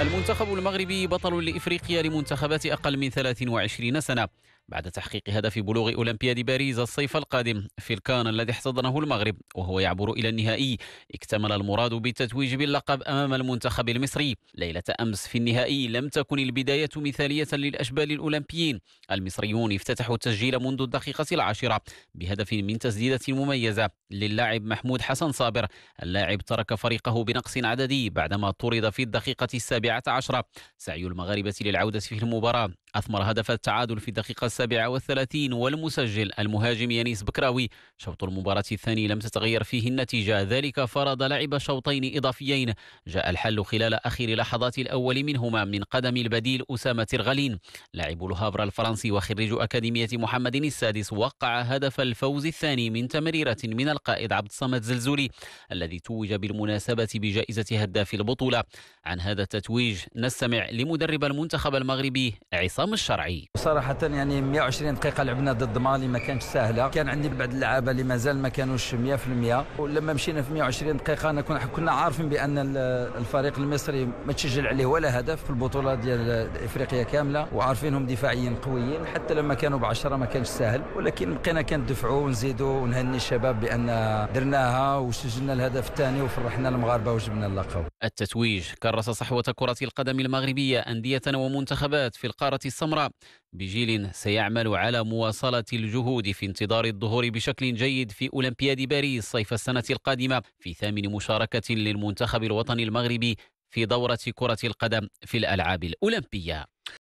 المنتخب المغربي بطل لإفريقيا لمنتخبات أقل من 23 سنة بعد تحقيق هدف بلوغ أولمبياد باريس الصيف القادم في الكان الذي احتضنه المغرب وهو يعبر إلى النهائي اكتمل المراد بالتتويج باللقب أمام المنتخب المصري ليلة أمس في النهائي لم تكن البداية مثالية للأشبال الأولمبيين المصريون افتتحوا التسجيل منذ الدقيقة العاشرة بهدف من تسديدة مميزة للاعب محمود حسن صابر اللاعب ترك فريقه بنقص عددي بعدما طرد في الدقيقة السابعة عشرة سعي المغاربة للعودة في المباراة أثمر هدف التعادل في الدقيقة السابعة والثلاثين والمسجل المهاجم يانيس بكراوي شوط المباراة الثاني لم تتغير فيه النتيجة ذلك فرض لعب شوطين إضافيين جاء الحل خلال أخر لحظات الأول منهما من قدم البديل أسامة ترغلين لاعب الهافر الفرنسي وخريج أكاديمية محمد السادس وقع هدف الفوز الثاني من تمريرة من القائد عبد الصمد زلزولي الذي توج بالمناسبة بجائزة هداف البطولة عن هذا التتويج نستمع لمدرب المنتخب المغربي عصام الشرعي صراحة يعني 120 دقيقه لعبنا ضد مالي ما كانتش سهله كان عندي بعض اللعابه اللي مازال ما كانوش 100% ولما مشينا في 120 دقيقه انا كنا عارفين بان الفريق المصري ما تسجل عليه ولا هدف في البطوله ديال افريقيا كامله وعارفينهم دفاعيين قويين حتى لما كانوا ب 10 ما كانش سهل ولكن بقينا كندفعوا ونزيدوا ونهني الشباب بان درناها وسجلنا الهدف الثاني وفرحنا المغاربه وجبنا اللقب التتويج كرس صحوه كره القدم المغربيه انديه ومنتخبات في القاره السمراء بجيل سيعمل على مواصلة الجهود في انتظار الظهور بشكل جيد في أولمبياد باريس صيف السنة القادمة في ثامن مشاركة للمنتخب الوطني المغربي في دورة كرة القدم في الألعاب الأولمبية